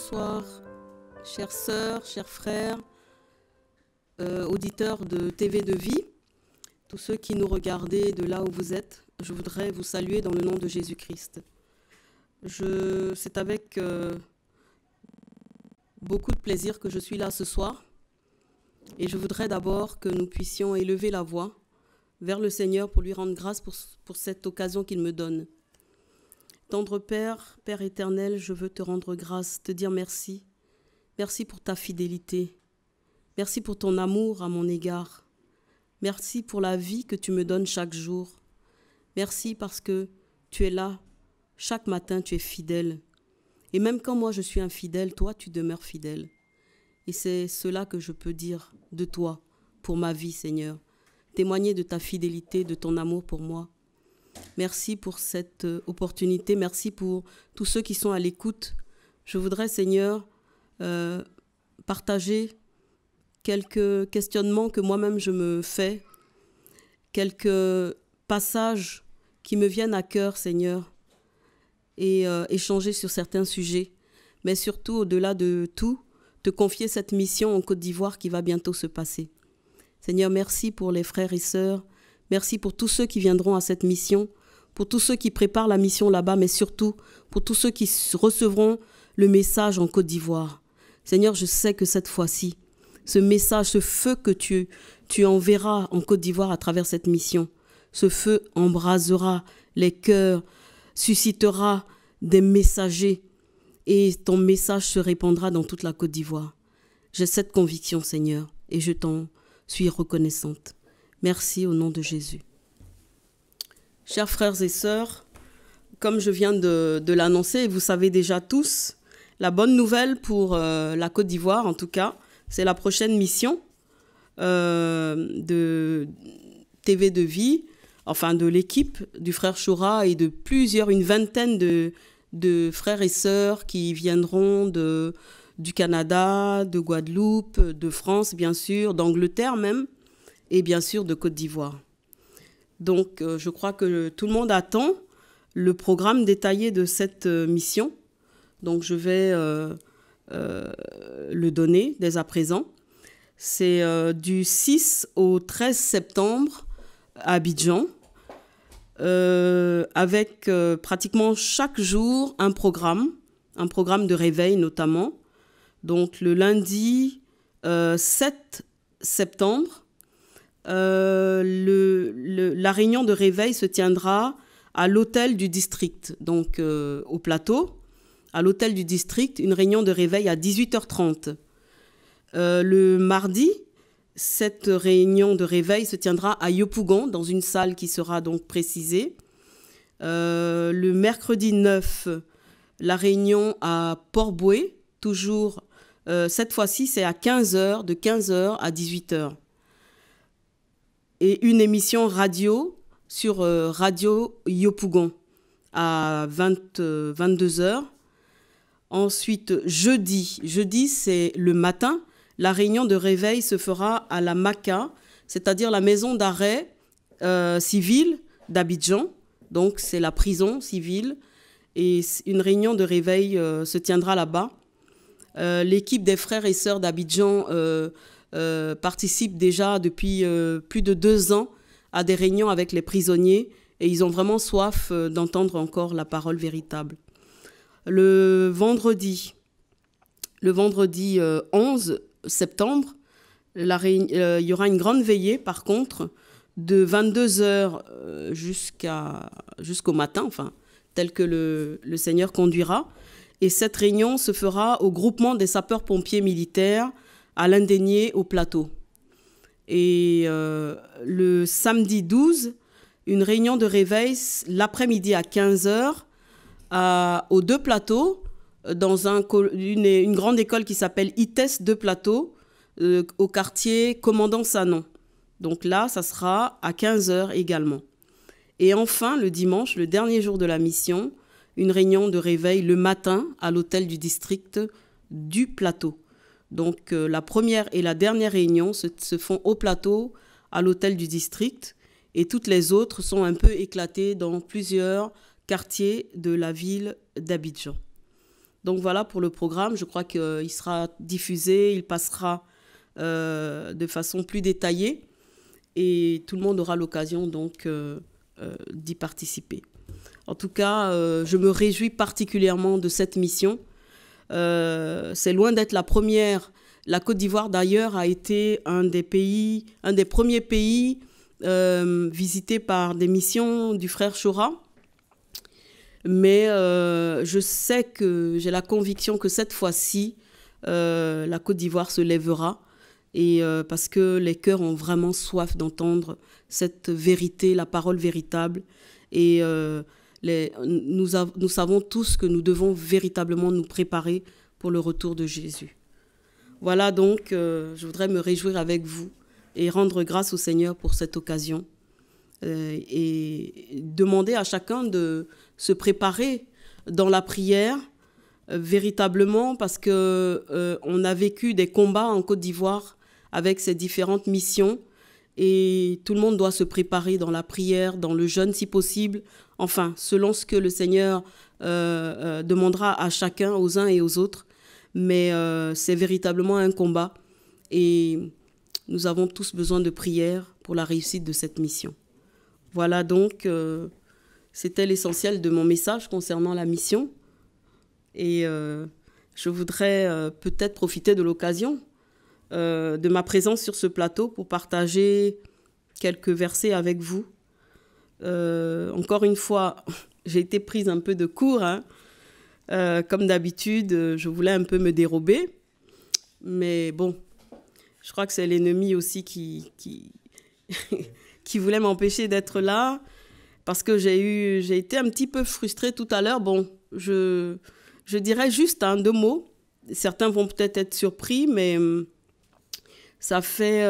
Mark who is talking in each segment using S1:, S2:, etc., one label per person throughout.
S1: Bonsoir, chères sœurs, chers frères, euh, auditeurs de TV de Vie, tous ceux qui nous regardaient de là où vous êtes, je voudrais vous saluer dans le nom de Jésus-Christ. C'est avec euh, beaucoup de plaisir que je suis là ce soir et je voudrais d'abord que nous puissions élever la voix vers le Seigneur pour lui rendre grâce pour cette occasion qu'il me donne. Tendre Père, Père éternel, je veux te rendre grâce, te dire merci. Merci pour ta fidélité. Merci pour ton amour à mon égard. Merci pour la vie que tu me donnes chaque jour. Merci parce que tu es là. Chaque matin, tu es fidèle. Et même quand moi je suis infidèle, toi, tu demeures fidèle. Et c'est cela que je peux dire de toi pour ma vie, Seigneur. Témoigner de ta fidélité, de ton amour pour moi. Merci pour cette euh, opportunité. Merci pour tous ceux qui sont à l'écoute. Je voudrais, Seigneur, euh, partager quelques questionnements que moi-même je me fais, quelques passages qui me viennent à cœur, Seigneur, et euh, échanger sur certains sujets. Mais surtout, au-delà de tout, te confier cette mission en Côte d'Ivoire qui va bientôt se passer. Seigneur, merci pour les frères et sœurs. Merci pour tous ceux qui viendront à cette mission pour tous ceux qui préparent la mission là-bas, mais surtout pour tous ceux qui recevront le message en Côte d'Ivoire. Seigneur, je sais que cette fois-ci, ce message, ce feu que tu, tu enverras en Côte d'Ivoire à travers cette mission, ce feu embrasera les cœurs, suscitera des messagers et ton message se répandra dans toute la Côte d'Ivoire. J'ai cette conviction, Seigneur, et je t'en suis reconnaissante. Merci au nom de Jésus. Chers frères et sœurs, comme je viens de, l'annoncer, vous savez déjà tous, la bonne nouvelle pour euh, la Côte d'Ivoire, en tout cas, c'est la prochaine mission euh, de TV de vie, enfin de l'équipe du frère Choura et de plusieurs, une vingtaine de, frères et sœurs qui viendront du Canada, de Guadeloupe, de France, bien sûr, d'Angleterre même, et bien sûr de Côte d'Ivoire. Donc euh, je crois que tout le monde attend le programme détaillé de cette euh, mission. Donc je vais euh, le donner dès à présent. C'est du 6 au 13 septembre à Abidjan. avec pratiquement chaque jour un programme, un programme de réveil notamment. Donc le lundi 7 septembre, euh, la réunion de réveil se tiendra à l'hôtel du district, donc euh, au plateau, à l'hôtel du district, une réunion de réveil à 18h30. Euh, le mardi, cette réunion de réveil se tiendra à Yopougon, dans une salle qui sera donc précisée. le mercredi 9, la réunion à port toujours, cette fois-ci c'est à 15h, de 15h à 18h et une émission radio sur euh, Radio Yopougon à 22h. Euh, Ensuite, jeudi, jeudi c'est le matin, la réunion de réveil se fera à la MACA, c'est-à-dire la maison d'arrêt euh, civile d'Abidjan. Donc c'est la prison civile et une réunion de réveil se tiendra là-bas. L'équipe des frères et sœurs d'Abidjan euh, participent déjà depuis euh, plus de deux ans à des réunions avec les prisonniers et ils ont vraiment soif euh, d'entendre encore la parole véritable. Le vendredi, le vendredi 11 septembre, il y aura une grande veillée par contre de 22h jusqu'à, jusqu'au matin, enfin, tel que le Seigneur conduira. Et cette réunion se fera au groupement des sapeurs-pompiers militaires Alain Dénier au plateau. Et euh, le samedi 12, une réunion de réveil l'après-midi à 15h aux deux plateaux dans un, une, grande école qui s'appelle ITES de Plateau euh, au quartier Commandant Sanon. Donc là, ça sera à 15h également. Et enfin, le dimanche, le dernier jour de la mission, une réunion de réveil le matin à l'hôtel du district du Plateau. Donc euh, la première et la dernière réunion se, font au plateau, à l'hôtel du district, et toutes les autres sont un peu éclatées dans plusieurs quartiers de la ville d'Abidjan. Donc voilà pour le programme, je crois qu'il sera diffusé, il passera euh, de façon plus détaillée, et tout le monde aura l'occasion donc euh, d'y participer. En tout cas, je me réjouis particulièrement de cette mission euh, c'est loin d'être la première. La Côte d'Ivoire, d'ailleurs, a été un des pays, un des premiers pays euh, visités par des missions du frère Chora. Mais euh, je sais que j'ai la conviction que cette fois-ci, la Côte d'Ivoire se lèvera. Et parce que les cœurs ont vraiment soif d'entendre cette vérité, la parole véritable. Et nous, savons tous que nous devons véritablement nous préparer pour le retour de Jésus. Voilà donc, euh, je voudrais me réjouir avec vous et rendre grâce au Seigneur pour cette occasion euh, et demander à chacun de se préparer dans la prière euh, véritablement parce que on a vécu des combats en Côte d'Ivoire avec ces différentes missions et tout le monde doit se préparer dans la prière, dans le jeûne si possible, enfin, selon ce que le Seigneur euh, euh, demandera à chacun, aux uns et aux autres. Mais euh, c'est véritablement un combat et nous avons tous besoin de prière pour la réussite de cette mission. Voilà donc, c'était l'essentiel de mon message concernant la mission. Et je voudrais peut-être profiter de l'occasion de ma présence sur ce plateau pour partager quelques versets avec vous euh, encore une fois, j'ai été prise un peu de court. Hein. Euh, comme d'habitude, euh, je voulais un peu me dérober. Mais bon, je crois que c'est l'ennemi aussi qui, qui, voulait m'empêcher d'être là. Parce que j'ai été un petit peu frustrée tout à l'heure. Bon, je, je dirais juste un hein, deux mots. Certains vont peut-être être surpris, mais hum, ça fait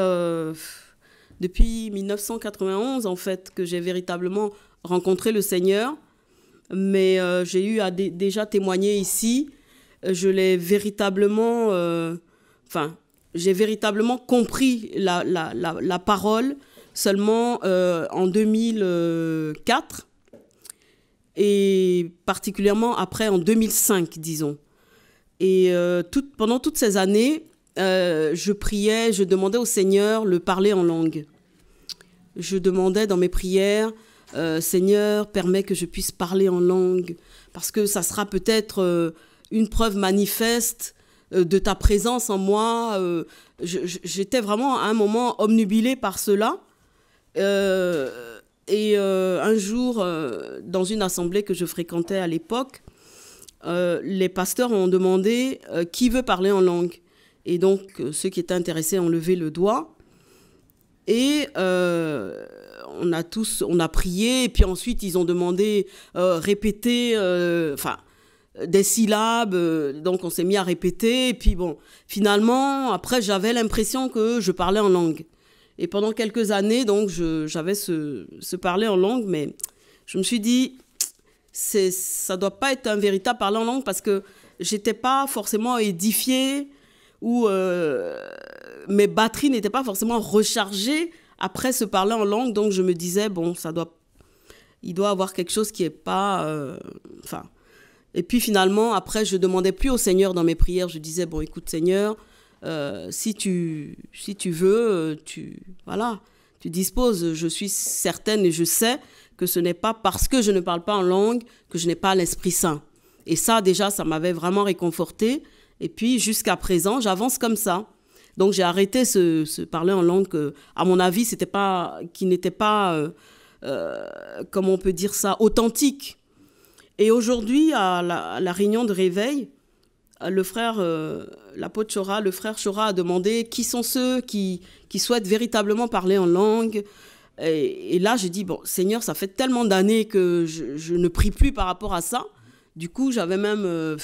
S1: depuis 1991, en fait, que j'ai véritablement rencontré le Seigneur. Mais euh, j'ai eu à déjà témoigner ici. Je l'ai véritablement. Euh, enfin, j'ai véritablement compris la, la, la, parole seulement euh, en 2004 et particulièrement après en 2005, disons. Et tout, pendant toutes ces années, euh, je priais, je demandais au Seigneur le parler en langue. Je demandais dans mes prières, euh, Seigneur, permets que je puisse parler en langue, parce que ça sera peut-être euh, une preuve manifeste de ta présence en moi. J'étais vraiment à un moment omnubilée par cela. et un jour, dans une assemblée que je fréquentais à l'époque, les pasteurs ont demandé qui veut parler en langue. Et donc, euh, ceux qui étaient intéressés ont levé le doigt. Et euh, on a tous, on a prié, et puis ensuite ils ont demandé euh, répéter, euh, enfin des syllabes. donc on s'est mis à répéter, et puis bon, finalement après j'avais l'impression que je parlais en langue. Et pendant quelques années, donc j'avais ce, parler en langue, mais je me suis dit c'est ça doit pas être un véritable parler en langue parce que j'étais pas forcément édifiée où euh, mes batteries n'étaient pas forcément rechargées après se parler en langue. Donc je me disais, bon, ça doit, il doit avoir quelque chose qui est pas. Euh, enfin. Et puis finalement, après, je demandais plus au Seigneur dans mes prières. Je disais, bon, écoute, Seigneur, euh, si, tu, si tu veux, tu. Voilà. Tu disposes, je suis certaine et je sais que ce n'est pas parce que je ne parle pas en langue que je n'ai pas l'Esprit Saint. Et ça, déjà, ça m'avait vraiment réconfortée. Et puis jusqu'à présent, j'avance comme ça. Donc j'ai arrêté ce, parler en langue que, à mon avis, c'était pas, qui n'était pas, euh, euh comment on peut dire ça, authentique. Et aujourd'hui, à, la, réunion de réveil, le frère, euh, l'apôtre Chora, le frère Chora a demandé qui sont ceux qui, qui souhaitent véritablement parler en langue. Et, là, j'ai dit, bon, Seigneur, ça fait tellement d'années que je, ne prie plus par rapport à ça. Du coup, j'avais même... Euh,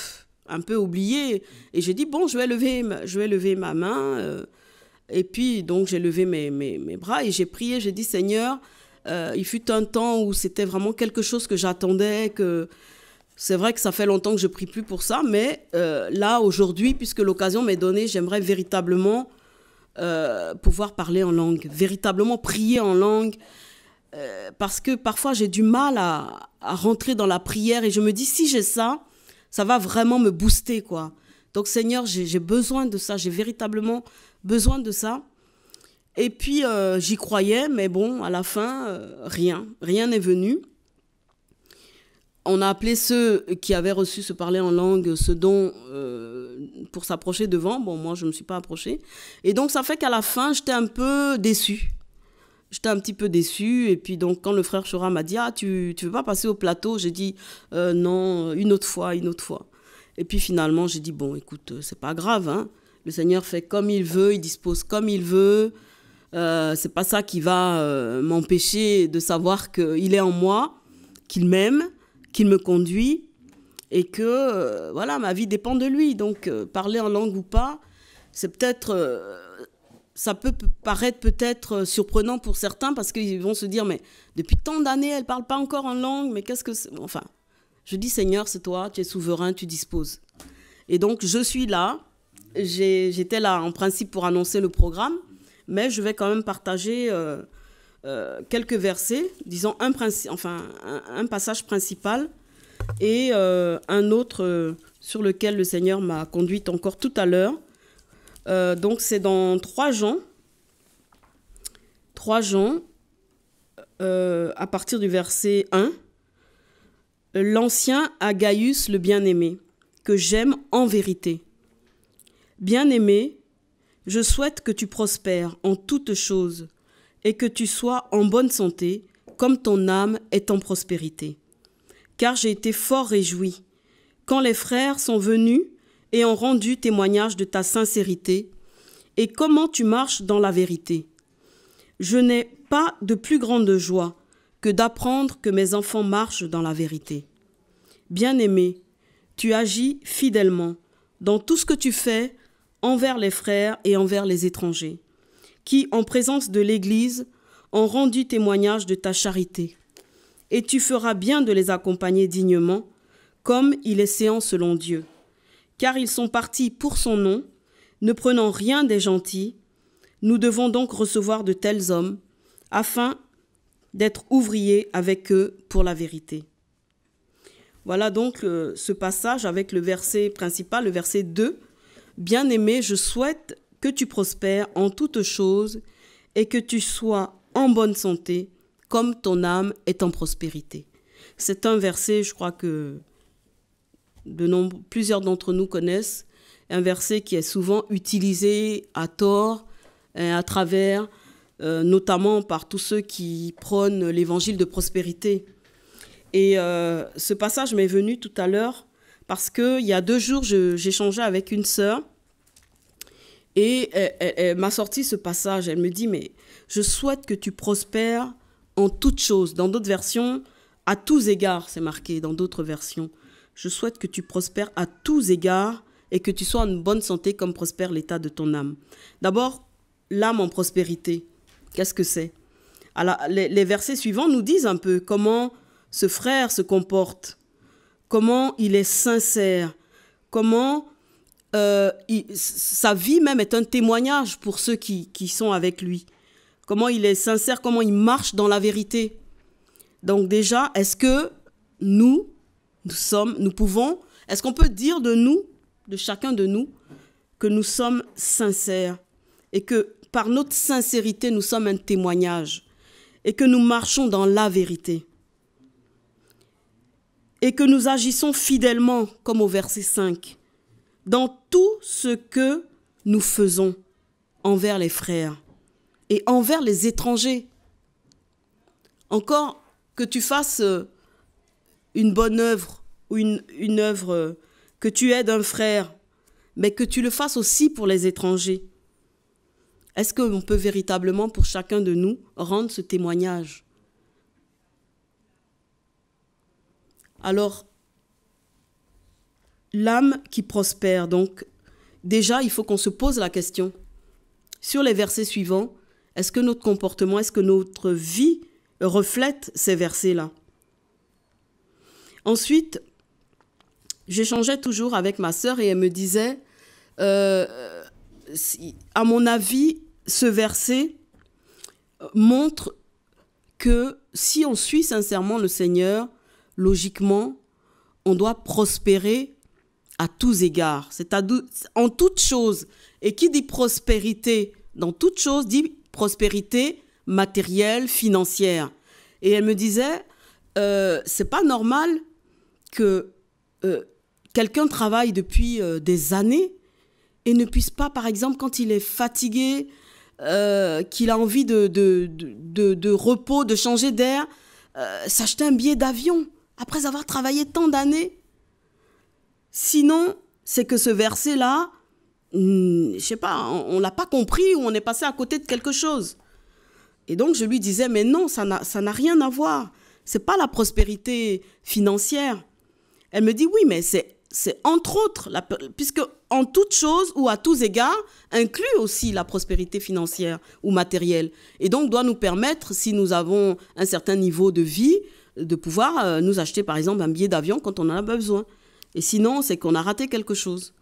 S1: un peu oublié. Et j'ai dit, bon, je vais lever, ma, je vais lever ma main. Euh, et puis, donc, j'ai levé mes, bras et j'ai prié, j'ai dit, Seigneur, euh, il fut un temps où c'était vraiment quelque chose que j'attendais, que c'est vrai que ça fait longtemps que je prie plus pour ça, mais euh, là, aujourd'hui, puisque l'occasion m'est donnée, j'aimerais véritablement pouvoir parler en langue, véritablement prier en langue parce que parfois j'ai du mal à, à, rentrer dans la prière et je me dis si j'ai ça, ça va vraiment me booster, quoi. Donc, Seigneur, j'ai besoin de ça, j'ai véritablement besoin de ça. Et puis, euh, j'y croyais, mais bon, à la fin, euh, rien, rien n'est venu. On a appelé ceux qui avaient reçu ce parler en langue, ce don, euh, pour s'approcher devant. Bon, moi, je ne me suis pas approchée. Et donc, ça fait qu'à la fin, j'étais un peu déçue. J'étais un petit peu déçue. Et puis, donc, quand le frère Chora m'a dit Ah, tu ne veux pas passer au plateau J'ai dit euh, Non, une autre fois, une autre fois. Et puis, finalement, j'ai dit Bon, écoute, euh, c'est pas grave. Hein. Le Seigneur fait comme il veut, il dispose comme il veut. Euh, c'est pas ça qui va euh, m'empêcher de savoir qu'il est en moi, qu'il m'aime, qu'il me conduit et que voilà ma vie dépend de lui. Donc parler en langue ou pas, c'est peut-être ça peut paraître peut-être euh, surprenant pour certains parce qu'ils vont se dire, mais depuis tant d'années, elle ne parle pas encore en langue, mais qu'est-ce que... Enfin, je dis, Seigneur, c'est toi, tu es souverain, tu disposes. Et donc, je suis là, j'étais là en principe pour annoncer le programme, mais je vais quand même partager euh, euh, quelques versets, disons un, enfin, un, passage principal et un autre sur lequel le Seigneur m'a conduite encore tout à l'heure. Euh, donc c'est dans 3 Jean. 3 Jean, à partir du verset 1. L'ancien à le bien-aimé, que j'aime en vérité. Bien-aimé, je souhaite que tu prospères en toutes choses et que tu sois en bonne santé comme ton âme est en prospérité. Car j'ai été fort réjoui quand les frères sont venus et ont rendu témoignage de ta sincérité et comment tu marches dans la vérité. Je n'ai pas de plus grande joie que d'apprendre que mes enfants marchent dans la vérité. Bien-aimé, tu agis fidèlement dans tout ce que tu fais envers les frères et envers les étrangers, qui, en présence de l'Église, ont rendu témoignage de ta charité. Et tu feras bien de les accompagner dignement, comme il est séant selon Dieu car ils sont partis pour son nom, ne prenant rien des gentils, nous devons donc recevoir de tels hommes, afin d'être ouvriers avec eux pour la vérité. Voilà donc euh, ce passage avec le verset principal, le verset 2. Bien-aimé, je souhaite que tu prospères en toutes choses et que tu sois en bonne santé, comme ton âme est en prospérité. C'est un verset, je crois que de plusieurs d'entre nous connaissent, un verset qui est souvent utilisé à tort, hein, à travers, euh, notamment par tous ceux qui prônent l'évangile de prospérité. Et euh, ce passage m'est venu tout à l'heure parce qu'il y a deux jours, j'échangeais avec une sœur et elle m'a sorti ce passage. Elle me dit, mais je souhaite que tu prospères en toutes choses. Dans d'autres versions, à tous égards, c'est marqué, dans d'autres versions je souhaite que tu prospères à tous égards et que tu sois en bonne santé comme prospère l'état de ton âme. D'abord, l'âme en prospérité, qu'est-ce que c'est les, les versets suivants nous disent un peu comment ce frère se comporte, comment il est sincère, comment euh, sa vie même est un témoignage pour ceux qui, sont avec lui. Comment il est sincère, comment il marche dans la vérité. Donc déjà, est-ce que nous, nous sommes, nous pouvons. Est-ce qu'on peut dire de nous, de chacun de nous, que nous sommes sincères et que par notre sincérité, nous sommes un témoignage et que nous marchons dans la vérité et que nous agissons fidèlement, comme au verset 5, dans tout ce que nous faisons envers les frères et envers les étrangers. Encore que tu fasses euh, une bonne œuvre ou une, œuvre que tu aides un frère, mais que tu le fasses aussi pour les étrangers. Est-ce qu'on peut véritablement, pour chacun de nous, rendre ce témoignage Alors, l'âme qui prospère, donc, déjà, il faut qu'on se pose la question. Sur les versets suivants, est-ce que notre comportement, est-ce que notre vie reflète ces versets-là Ensuite, j'échangeais toujours avec ma sœur et elle me disait, euh, à mon avis, ce verset montre que si on suit sincèrement le Seigneur, logiquement, on doit prospérer à tous égards, cest en toutes choses. Et qui dit prospérité dans toutes choses dit prospérité matérielle, financière. Et elle me disait, euh, c'est pas normal que euh, quelqu'un travaille depuis euh, des années et ne puisse pas, par exemple, quand il est fatigué, euh, qu'il a envie de, de, repos, de changer d'air, s'acheter un billet d'avion après avoir travaillé tant d'années. Sinon, c'est que ce verset-là, hmm, je ne sais pas, on, n'a l'a pas compris ou on est passé à côté de quelque chose. Et donc je lui disais, mais non, ça n'a rien à voir. C'est pas la prospérité financière. Elle me dit, oui, mais c'est c'est entre autres, puisque en toute chose ou à tous égards, inclut aussi la prospérité financière ou matérielle. Et donc doit nous permettre, si nous avons un certain niveau de vie, de pouvoir euh, nous acheter par exemple un billet d'avion quand on en a besoin. Et sinon, c'est qu'on a raté quelque chose.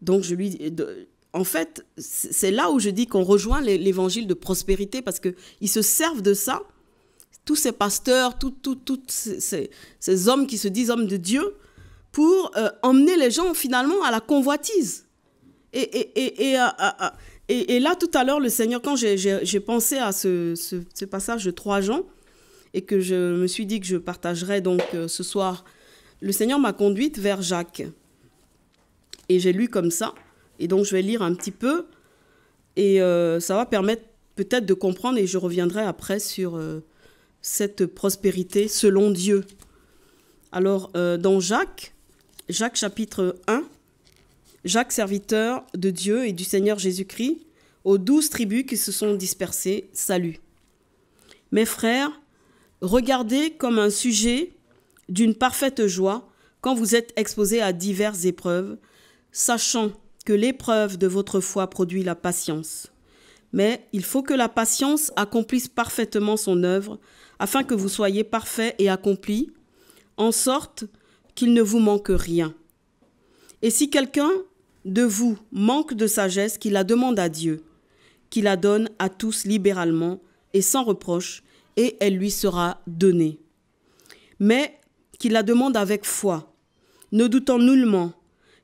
S1: Donc je lui dis. en fait, c'est là où je dis qu'on rejoint l'évangile de prospérité parce qu'ils se servent de ça tous ces pasteurs, tous tout, tout ces, ces, hommes qui se disent hommes de Dieu, pour euh, emmener les gens finalement à la convoitise. Et, et, et, et euh, euh, là, tout à l'heure, le Seigneur, quand j'ai pensé à ce, ce, passage de 3 Jean, et que je me suis dit que je partagerais donc ce soir, le Seigneur m'a conduite vers Jacques. Et j'ai lu comme ça, et donc je vais lire un petit peu, et ça va permettre peut-être de comprendre, et je reviendrai après sur cette prospérité selon Dieu. Alors, euh, dans Jacques, Jacques chapitre 1, Jacques, serviteur de Dieu et du Seigneur Jésus-Christ, aux douze tribus qui se sont dispersées, salut. Mes frères, regardez comme un sujet d'une parfaite joie quand vous êtes exposés à diverses épreuves, sachant que l'épreuve de votre foi produit la patience. Mais il faut que la patience accomplisse parfaitement son œuvre, afin que vous soyez parfaits et accomplis, en sorte qu'il ne vous manque rien. Et si quelqu'un de vous manque de sagesse, qu'il la demande à Dieu, qu'il la donne à tous libéralement et sans reproche, et elle lui sera donnée. Mais qu'il la demande avec foi, ne doutant nullement,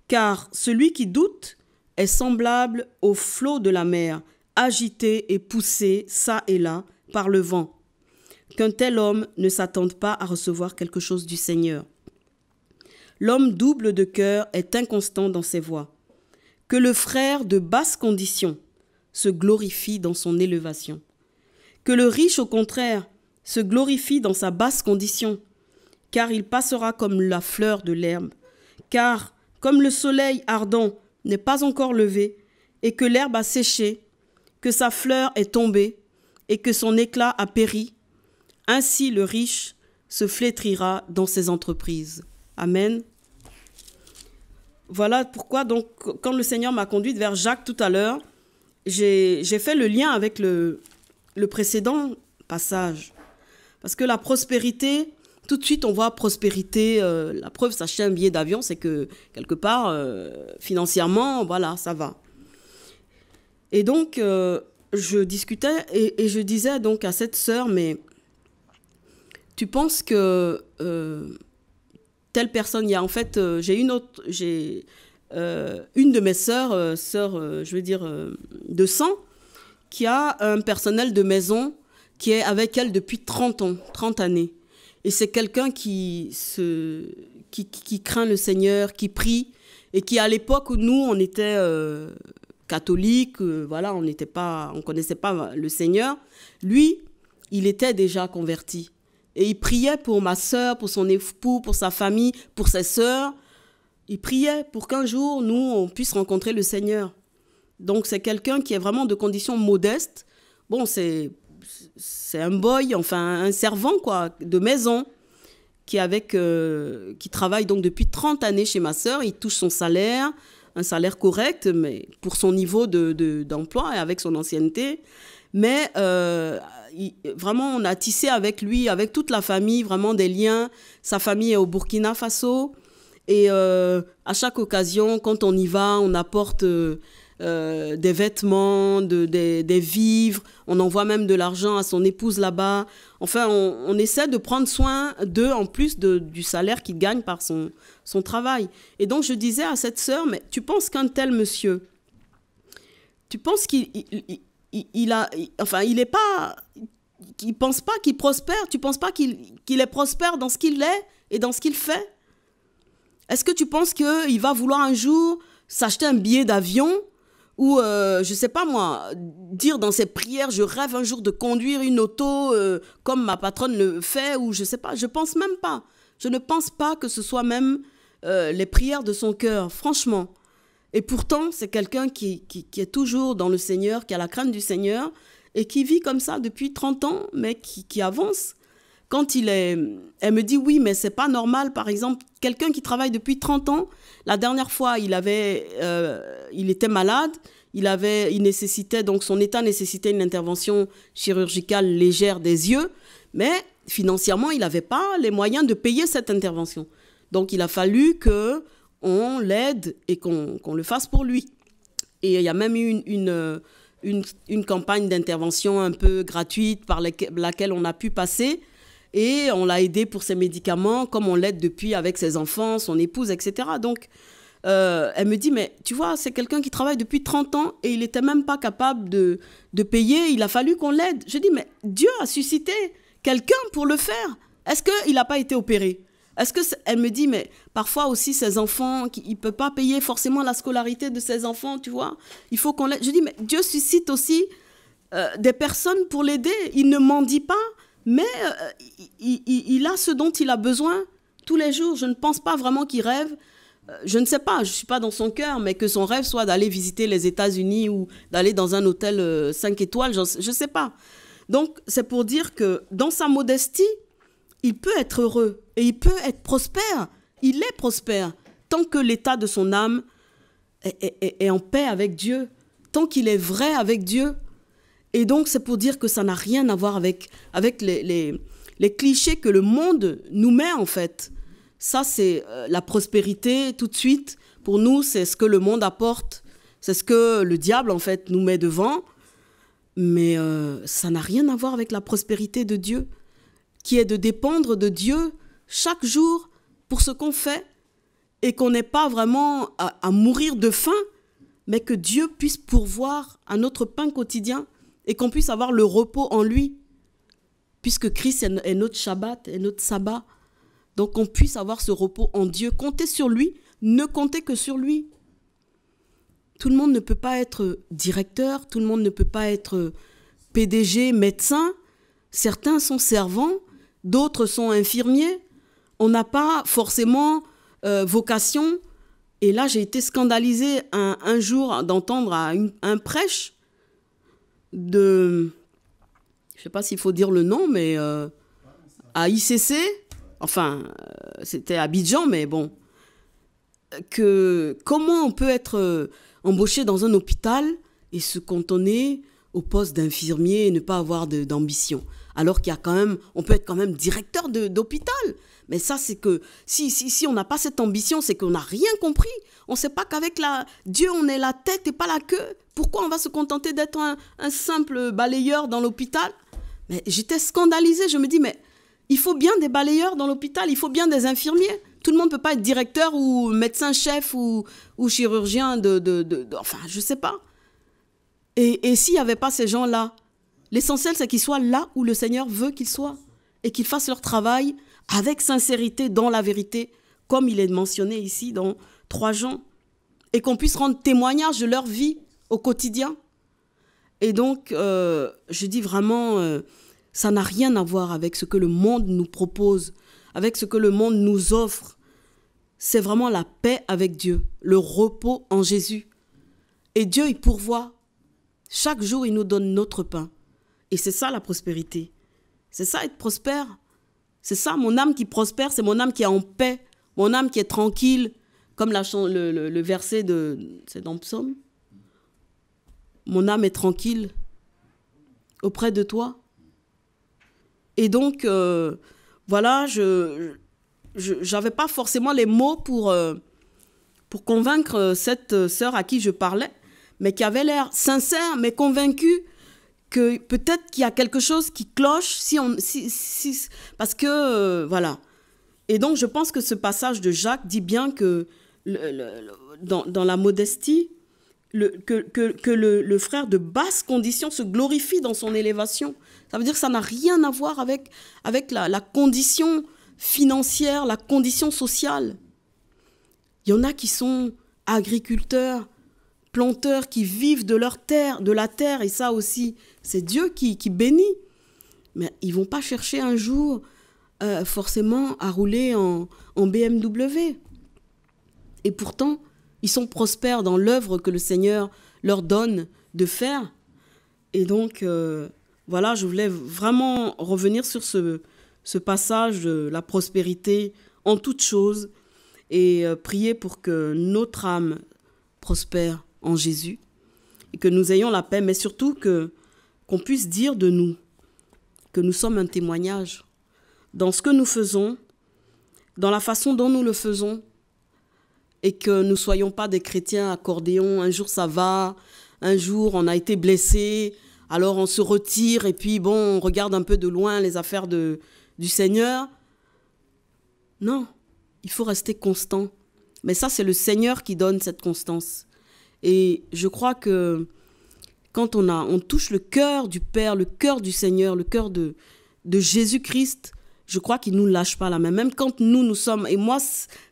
S1: car celui qui doute est semblable au flot de la mer, agité et poussé çà et là par le vent qu'un tel homme ne s'attende pas à recevoir quelque chose du Seigneur. L'homme double de cœur est inconstant dans ses voies. Que le frère de basse condition se glorifie dans son élévation. Que le riche, au contraire, se glorifie dans sa basse condition, car il passera comme la fleur de l'herbe, car comme le soleil ardent n'est pas encore levé, et que l'herbe a séché, que sa fleur est tombée, et que son éclat a péri, ainsi le riche se flétrira dans ses entreprises. Amen. Voilà pourquoi, donc, quand le Seigneur m'a conduite vers Jacques tout à l'heure, j'ai fait le lien avec le, le précédent passage. Parce que la prospérité, tout de suite, on voit prospérité. Euh, la preuve, sachez, un billet d'avion, c'est que quelque part, euh, financièrement, voilà, ça va. Et donc, euh, je discutais et, je disais donc à cette sœur, mais tu penses que euh, telle personne, il y a en fait, euh, j'ai une autre, j'ai euh, une de mes sœurs, sœur, je veux dire, de sang, qui a un personnel de maison qui est avec elle depuis 30 ans, 30 années. Et c'est quelqu'un qui, se, craint le Seigneur, qui prie, et qui à l'époque où nous, on était catholique, voilà, on n'était pas, on connaissait pas le Seigneur, lui, il était déjà converti. Et il priait pour ma sœur, pour son époux, pour sa famille, pour ses sœurs. Il priait pour qu'un jour, nous, on puisse rencontrer le Seigneur. Donc, c'est quelqu'un qui est vraiment de conditions modeste. Bon, c'est un boy, enfin, un servant, quoi, de maison, qui, avec, euh, qui travaille donc depuis 30 années chez ma sœur. Il touche son salaire, un salaire correct, mais pour son niveau d'emploi de, et avec son ancienneté. Mais euh, vraiment, on a tissé avec lui, avec toute la famille, vraiment des liens. Sa famille est au Burkina Faso. Et euh, à chaque occasion, quand on y va, on apporte euh, euh, des vêtements, des, vivres. On envoie même de l'argent à son épouse là-bas. Enfin, on, essaie de prendre soin d'eux en plus du salaire qu'il gagne par son, son travail. Et donc, je disais à cette sœur, mais tu penses qu'un tel monsieur, tu penses qu'il il, a, enfin, il n'est pas, qui pense pas qu'il prospère. Tu penses pas qu'il est prospère dans ce qu'il est et dans ce qu'il fait Est-ce que tu penses que il va vouloir un jour s'acheter un billet d'avion ou, je euh, je sais pas moi, dire dans ses prières, je rêve un jour de conduire une auto euh, comme ma patronne le fait, ou je sais pas, je pense même pas. Je ne pense pas que ce soit même euh, les prières de son cœur, franchement. Et pourtant, c'est quelqu'un qui, est toujours dans le Seigneur, qui a la crainte du Seigneur, et qui vit comme ça depuis 30 ans, mais qui, avance. Quand il est, elle me dit oui, mais c'est pas normal. Par exemple, quelqu'un qui travaille depuis 30 ans, la dernière fois, il avait, euh, il était malade, il avait, il nécessitait donc son état nécessitait une intervention chirurgicale légère des yeux, mais financièrement, il n'avait pas les moyens de payer cette intervention. Donc, il a fallu que on l'aide et qu'on le fasse pour lui. Et il y a même eu une, une, euh, campagne d'intervention un peu gratuite par laquelle on a pu passer. Et on l'a aidé pour ses médicaments, comme on l'aide depuis avec ses enfants, son épouse, etc. Donc, euh, elle me dit, mais tu vois, c'est quelqu'un qui travaille depuis 30 ans et il n'était même pas capable de, de payer, il a fallu qu'on l'aide. Je dis, mais Dieu a suscité quelqu'un pour le faire. Est-ce qu'il n'a pas été opéré est-ce que elle me dit, mais parfois aussi ses enfants, il ne peut pas payer forcément la scolarité de ses enfants, tu vois Il faut qu'on Je dis, mais Dieu suscite aussi euh, des personnes pour l'aider. Il ne m'en dit pas, mais euh, il, a ce dont il a besoin tous les jours. Je ne pense pas vraiment qu'il rêve. Euh, je ne sais pas, je ne suis pas dans son cœur, mais que son rêve soit d'aller visiter les États-Unis ou d'aller dans un hôtel 5 étoiles, je ne sais pas. Donc, c'est pour dire que dans sa modestie, il peut être heureux et il peut être prospère. Il est prospère tant que l'état de son âme est, en paix avec Dieu, tant qu'il est vrai avec Dieu. Et donc c'est pour dire que ça n'a rien à voir avec, avec les, clichés que le monde nous met en fait. Ça c'est euh, la prospérité tout de suite. Pour nous c'est ce que le monde apporte, c'est ce que le diable en fait nous met devant. Mais euh, ça n'a rien à voir avec la prospérité de Dieu qui est de dépendre de Dieu chaque jour pour ce qu'on fait et qu'on n'est pas vraiment à, mourir de faim, mais que Dieu puisse pourvoir à notre pain quotidien et qu'on puisse avoir le repos en lui, puisque Christ est notre Shabbat, est notre sabbat. Donc qu'on puisse avoir ce repos en Dieu. Comptez sur lui, ne comptez que sur lui. Tout le monde ne peut pas être directeur, tout le monde ne peut pas être PDG, médecin. Certains sont servants, d'autres sont infirmiers, on n'a pas forcément euh, vocation. Et là, j'ai été scandalisée un, jour d'entendre un, prêche de, je ne sais pas s'il faut dire le nom, mais euh, à ICC, enfin, euh, c'était à Abidjan, mais bon, que comment on peut être embauché dans un hôpital et se cantonner au poste d'infirmier et ne pas avoir d'ambition. Alors qu'il y a quand même, on peut être quand même directeur d'hôpital. Mais ça, c'est que si, si, on n'a pas cette ambition, c'est qu'on n'a rien compris. On ne sait pas qu'avec la Dieu, on est la tête et pas la queue. Pourquoi on va se contenter d'être un, simple balayeur dans l'hôpital Mais j'étais scandalisée. Je me dis, mais il faut bien des balayeurs dans l'hôpital, il faut bien des infirmiers. Tout le monde ne peut pas être directeur ou médecin-chef ou, ou chirurgien de, Enfin, je ne sais pas. Et, s'il n'y avait pas ces gens-là, l'essentiel, c'est qu'ils soient là où le Seigneur veut qu'ils soient et qu'ils fassent leur travail avec sincérité, dans la vérité, comme il est mentionné ici dans 3 Jean, et qu'on puisse rendre témoignage de leur vie au quotidien. Et donc, euh, je dis vraiment, euh, ça n'a rien à voir avec ce que le monde nous propose, avec ce que le monde nous offre. C'est vraiment la paix avec Dieu, le repos en Jésus. Et Dieu, il pourvoit chaque jour, il nous donne notre pain. Et c'est ça la prospérité. C'est ça être prospère. C'est ça mon âme qui prospère, c'est mon âme qui est en paix, mon âme qui est tranquille, comme le, verset de... C'est dans Psaume Mon âme est tranquille auprès de toi. Et donc, euh, voilà, je n'avais pas forcément les mots pour, euh, pour convaincre euh, cette sœur à qui je parlais mais qui avait l'air sincère, mais convaincu que peut-être qu'il y a quelque chose qui cloche si on parce que euh, voilà et donc je pense que ce passage de Jacques dit bien que dans, la modestie que, que, le, frère de basse condition se glorifie dans son élévation ça veut dire que ça n'a rien à voir avec avec la, la condition financière la condition sociale il y en a qui sont agriculteurs planteurs qui vivent de leur terre, de la terre, et ça aussi, c'est Dieu qui, bénit. Mais ils vont pas chercher un jour euh, forcément à rouler en, BMW. Et pourtant, ils sont prospères dans l'œuvre que le Seigneur leur donne de faire. Et donc, euh, voilà, je voulais vraiment revenir sur ce, ce passage de la prospérité en toutes choses et euh, prier pour que notre âme prospère en Jésus et que nous ayons la paix, mais surtout que qu'on puisse dire de nous que nous sommes un témoignage dans ce que nous faisons, dans la façon dont nous le faisons, et que nous soyons pas des chrétiens accordéons, un jour ça va, un jour on a été blessé, alors on se retire et puis bon, on regarde un peu de loin les affaires de, du Seigneur. Non, il faut rester constant. Mais ça, c'est le Seigneur qui donne cette constance. Et je crois que quand on, a, on touche le cœur du Père, le cœur du Seigneur, le cœur de, de Jésus-Christ, je crois qu'il ne nous lâche pas la main, même quand nous, nous sommes, et moi,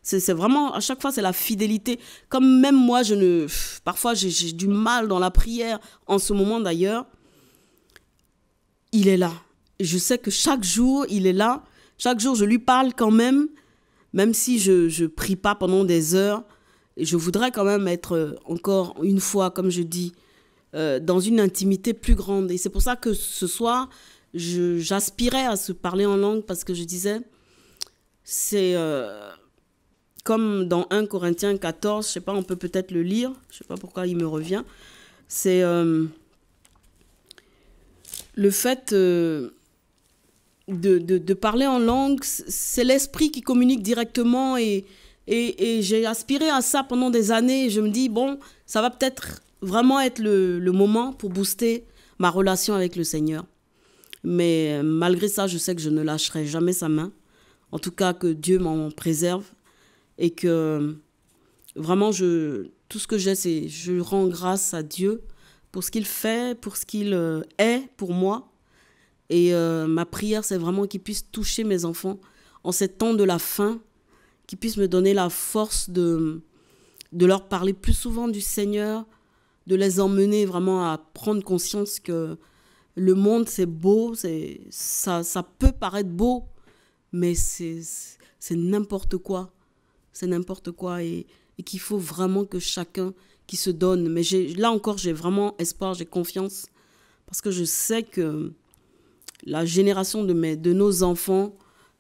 S1: c'est vraiment, à chaque fois, c'est la fidélité. Comme même moi, je ne, parfois, j'ai du mal dans la prière, en ce moment d'ailleurs, il est là. Je sais que chaque jour, il est là. Chaque jour, je lui parle quand même, même si je ne prie pas pendant des heures je voudrais quand même être euh, encore une fois, comme je dis, euh, dans une intimité plus grande. Et c'est pour ça que ce soir, j'aspirais à se parler en langue parce que je disais, c'est euh, comme dans 1 Corinthiens 14, je ne sais pas, on peut peut-être le lire, je ne sais pas pourquoi il me revient. C'est le fait de, de parler en langue, c'est l'esprit qui communique directement et et, j'ai aspiré à ça pendant des années. je me dis, bon, ça va peut-être vraiment être le, moment pour booster ma relation avec le Seigneur. Mais euh, malgré ça, je sais que je ne lâcherai jamais sa main. En tout cas, que Dieu m'en préserve. Et que vraiment, tout ce que j'ai, c'est je rends grâce à Dieu pour ce qu'il fait, pour ce qu'il euh, est pour moi. Et euh, ma prière, c'est vraiment qu'il puisse toucher mes enfants en ces temps de la faim, qui puisse me donner la force de, de leur parler plus souvent du Seigneur, de les emmener vraiment à prendre conscience que le monde, c'est beau, c'est, ça, ça peut paraître beau, mais c'est, c'est n'importe quoi. C'est n'importe quoi et, qu'il faut vraiment que chacun qui se donne. Mais là encore, j'ai vraiment espoir, j'ai confiance, parce que je sais que la génération de, mes, de nos enfants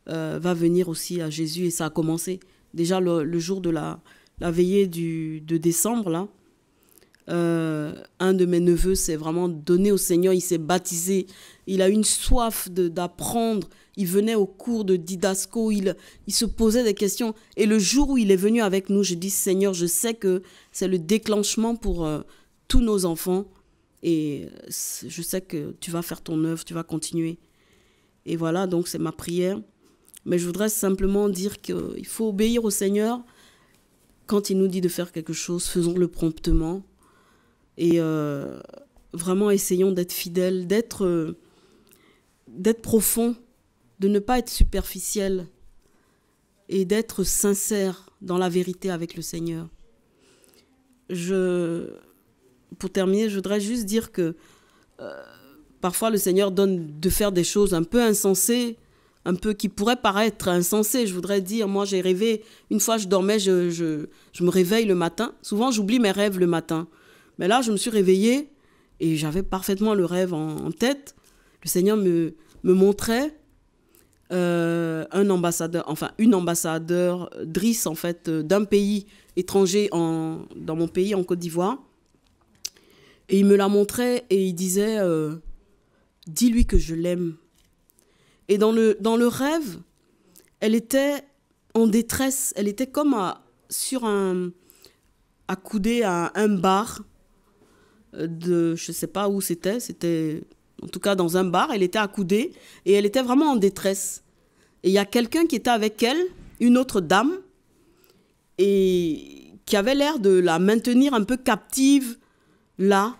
S1: euh, va venir aussi à Jésus et ça a commencé. Déjà le, jour de la, veillée du, de décembre, là, euh, un de mes neveux s'est vraiment donné au Seigneur, il s'est baptisé, il a une soif d'apprendre, il venait au cours de Didasco, il, il se posait des questions. Et le jour où il est venu avec nous, je dis Seigneur, je sais que c'est le déclenchement pour euh, tous nos enfants et je sais que tu vas faire ton œuvre, tu vas continuer. Et voilà, donc c'est ma prière. Mais je voudrais simplement dire qu'il faut obéir au Seigneur quand il nous dit de faire quelque chose, faisons-le promptement. Et euh, vraiment essayons d'être fidèles, d'être euh, profonds, d'être profond, de ne pas être superficiel et d'être sincère dans la vérité avec le Seigneur. pour terminer, je voudrais juste dire que euh, parfois le Seigneur donne de faire des choses un peu insensées un peu qui pourrait paraître insensé. Je voudrais dire, moi j'ai rêvé, une fois je dormais, je, je, me réveille le matin. Souvent j'oublie mes rêves le matin. Mais là, je me suis réveillée et j'avais parfaitement le rêve en, tête. Le Seigneur me, me montrait euh, un ambassadeur, enfin une ambassadeur, Driss en fait, euh, d'un pays étranger en, dans mon pays, en Côte d'Ivoire. Et il me la montrait et il disait, euh, dis-lui que je l'aime. Et dans le, dans le rêve, elle était en détresse, elle était comme sur un, accoudée à un bar euh, de, je sais pas où c'était, c'était en tout cas dans un bar, elle était accoudée et elle était vraiment en détresse. Et il y a quelqu'un qui était avec elle, une autre dame, et qui avait l'air de la maintenir un peu captive là.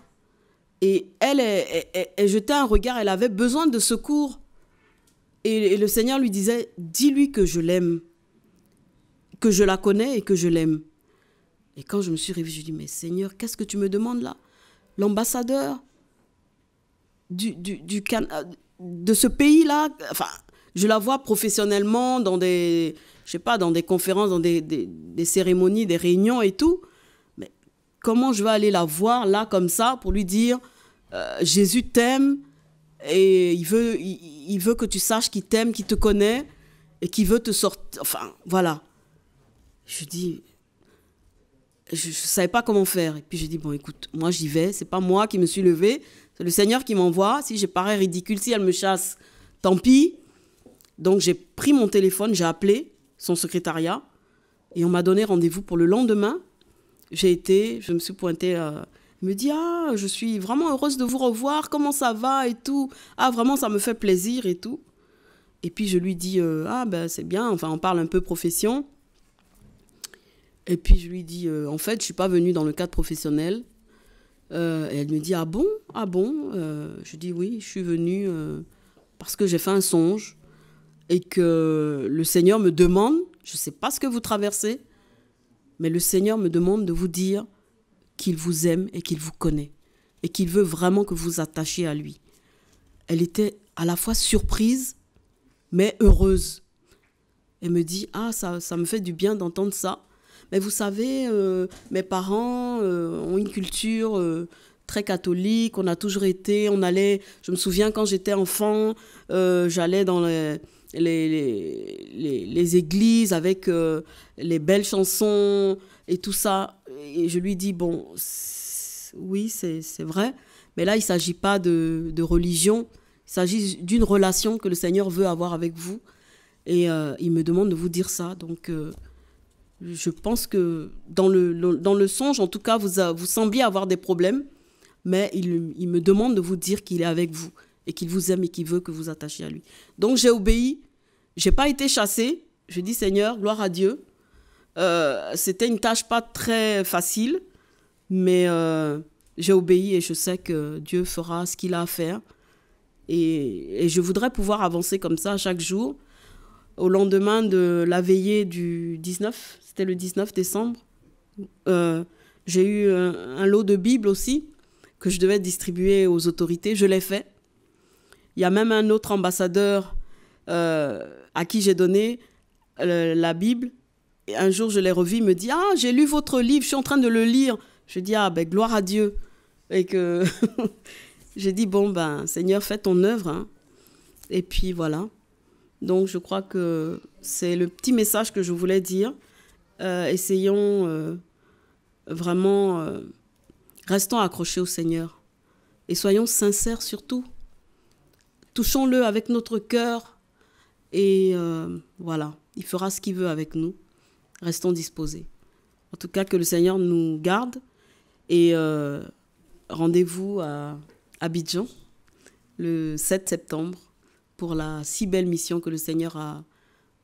S1: Et elle, elle jetait un regard, elle avait besoin de secours. Et, le Seigneur lui disait, dis-lui que je l'aime, que je la connais et que je l'aime. Et quand je me suis réveillée, je dit, mais Seigneur, qu'est-ce que tu me demandes là L'ambassadeur du, de ce pays-là, enfin, je la vois professionnellement dans des, je sais pas, dans des conférences, dans des, cérémonies, des réunions et tout. Mais comment je vais aller la voir là comme ça pour lui dire, euh, Jésus t'aime, et il veut, il, veut que tu saches qu'il t'aime, qu'il te connaît et qu'il veut te sortir. Enfin, voilà. Je dis, je ne savais pas comment faire. Et puis j'ai dit, bon, écoute, moi j'y vais, c'est pas moi qui me suis levée, c'est le Seigneur qui m'envoie. Si j'ai parais ridicule, si elle me chasse, tant pis. Donc j'ai pris mon téléphone, j'ai appelé son secrétariat et on m'a donné rendez-vous pour le lendemain. J'ai été, je me suis pointée. Euh, me dit Ah, je suis vraiment heureuse de vous revoir, comment ça va et tout. Ah, vraiment, ça me fait plaisir et tout. Et puis je lui dis euh, Ah, ben c'est bien, enfin, on parle un peu profession. Et puis je lui dis euh, En fait, je suis pas venue dans le cadre professionnel. Euh, et elle me dit Ah bon Ah bon Je dis Oui, je suis venue parce que j'ai fait un songe et que le Seigneur me demande, je ne sais pas ce que vous traversez, mais le Seigneur me demande de vous dire qu'il vous aime et qu'il vous connaît et qu'il veut vraiment que vous attachiez à lui. Elle était à la fois surprise mais heureuse. Elle me dit ah ça, ça me fait du bien d'entendre ça. Mais vous savez, euh, mes parents euh, ont une culture euh, très catholique, on a toujours été, on allait, je me souviens quand j'étais enfant, euh, j'allais dans les, les, les, églises avec euh, les belles chansons et tout ça. Et je lui dis, bon, oui, c'est vrai, mais là, il ne s'agit pas de, de, religion, il s'agit d'une relation que le Seigneur veut avoir avec vous. Et euh, il me demande de vous dire ça. Donc, je pense que dans le, dans le songe, en tout cas, vous, vous sembliez avoir des problèmes mais il, me demande de vous dire qu'il est avec vous et qu'il vous aime et qu'il veut que vous attachiez à lui. Donc j'ai obéi, j'ai pas été chassé. Je dis Seigneur, gloire à Dieu. Euh, c'était une tâche pas très facile, mais euh, j'ai obéi et je sais que Dieu fera ce qu'il a à faire. Et, je voudrais pouvoir avancer comme ça chaque jour. Au lendemain de la veillée du 19, c'était le 19 décembre, euh, j'ai eu un, un, lot de Bibles aussi que je devais distribuer aux autorités. Je l'ai fait. Il y a même un autre ambassadeur euh, à qui j'ai donné euh, la Bible. Et un jour, je l'ai revu, il me dit Ah, j'ai lu votre livre, je suis en train de le lire. Je dis Ah, ben gloire à Dieu. Et que j'ai dit Bon, ben Seigneur, fais ton œuvre. Hein. Et puis voilà. Donc je crois que c'est le petit message que je voulais dire. Euh, essayons vraiment Restons accrochés au Seigneur et soyons sincères surtout. Touchons-le avec notre cœur et euh, voilà, il fera ce qu'il veut avec nous. Restons disposés. En tout cas, que le Seigneur nous garde et euh, rendez-vous à Abidjan le 7 septembre pour la si belle mission que le Seigneur a,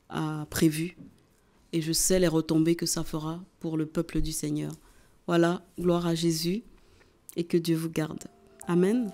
S1: a prévue. Et je sais les retombées que ça fera pour le peuple du Seigneur. Voilà, gloire à Jésus et que Dieu vous garde. Amen.